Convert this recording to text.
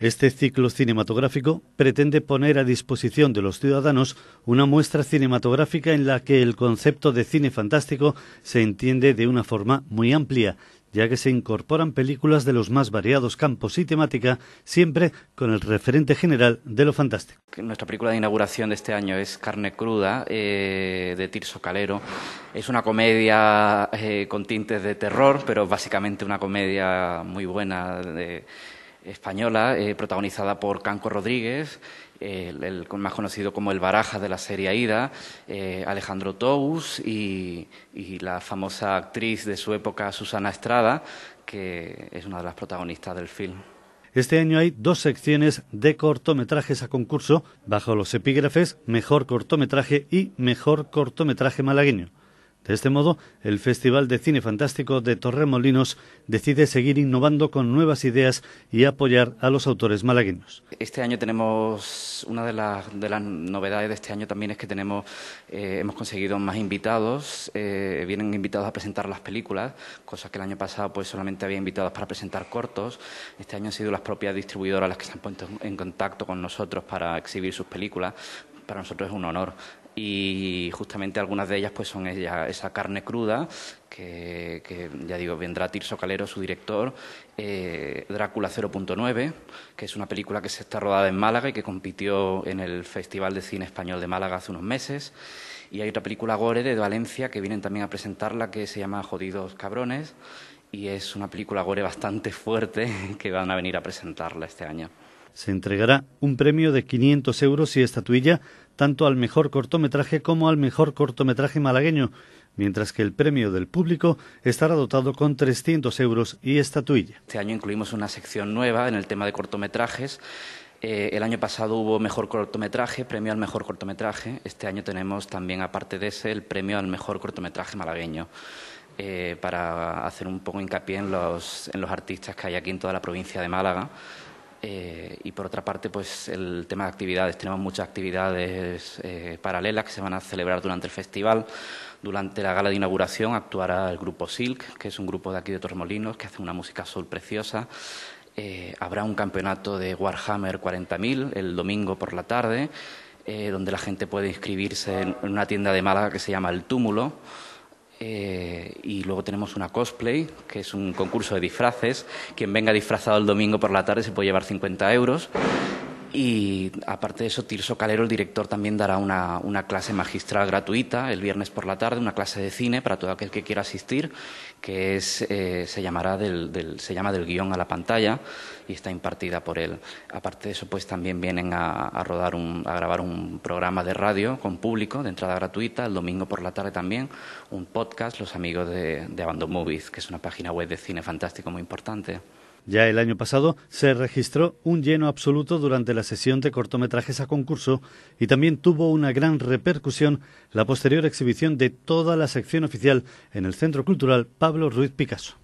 Este ciclo cinematográfico pretende poner a disposición de los ciudadanos una muestra cinematográfica en la que el concepto de cine fantástico se entiende de una forma muy amplia, ya que se incorporan películas de los más variados campos y temática, siempre con el referente general de lo fantástico. Nuestra película de inauguración de este año es Carne Cruda, eh, de Tirso Calero. Es una comedia eh, con tintes de terror, pero básicamente una comedia muy buena española, eh, protagonizada por Canco Rodríguez, el, más conocido como el Baraja de la serie Aida, eh, Alejandro Tous y, y, la famosa actriz de su época, Susana Estrada, que es una de las protagonistas del film. Este año hay dos secciones de cortometrajes a concurso bajo los epígrafes Mejor cortometraje y Mejor cortometraje malagueño. De este modo, el Festival de Cine Fantástico de Torremolinos decide seguir innovando con nuevas ideas y apoyar a los autores malagueños. Este año tenemos una de las, novedades de este año también es que tenemos eh, hemos conseguido más invitados, eh, vienen invitados a presentar las películas, cosas que el año pasado pues solamente había invitados para presentar cortos. Este año han sido las propias distribuidoras las que se han puesto en contacto con nosotros para exhibir sus películas. Para nosotros es un honor y justamente algunas de ellas pues son esa carne cruda que, ya digo vendrá Tirso Calero su director eh, Drácula 0.9 que es una película que se está rodada en Málaga y que compitió en el Festival de Cine Español de Málaga hace unos meses y hay otra película Gore de Valencia que vienen también a presentarla que se llama Jodidos Cabrones y es una película Gore bastante fuerte que van a venir a presentarla este año se entregará un premio de 500 euros y estatuilla tanto al mejor cortometraje como al mejor cortometraje malagueño, mientras que el premio del público estará dotado con 300 euros y estatuilla. Este año incluimos una sección nueva en el tema de cortometrajes. Eh, el año pasado hubo mejor cortometraje, premio al mejor cortometraje. Este año tenemos también, aparte de ese, el premio al mejor cortometraje malagueño. Eh, para hacer un poco hincapié en los artistas que hay aquí en toda la provincia de Málaga eh, y por otra parte, pues el tema de actividades. Tenemos muchas actividades eh, paralelas que se van a celebrar durante el festival. Durante la gala de inauguración actuará el grupo Silk, que es un grupo de aquí de Tormolinos que hace una música sol preciosa. Eh, habrá un campeonato de Warhammer 40.000 el domingo por la tarde, donde la gente puede inscribirse en una tienda de Málaga que se llama El Túmulo. Eh, y luego tenemos una cosplay, que es un concurso de disfraces. Quien venga disfrazado el domingo por la tarde se puede llevar 50 euros. Y aparte de eso, Tirso Calero, el director, también dará una, una, clase magistral gratuita el viernes por la tarde, una clase de cine para todo aquel que quiera asistir, que es, eh, se, llamará del, se llama del guión a la pantalla y está impartida por él. Aparte de eso, pues también vienen a, a rodar a grabar un programa de radio con público de entrada gratuita, el domingo por la tarde también, un podcast, los amigos de, de Abandon Movies, que es una página web de cine fantástico muy importante. Ya el año pasado se registró un lleno absoluto durante la sesión de cortometrajes a concurso y también tuvo una gran repercusión la posterior exhibición de toda la sección oficial en el Centro Cultural Pablo Ruiz Picasso.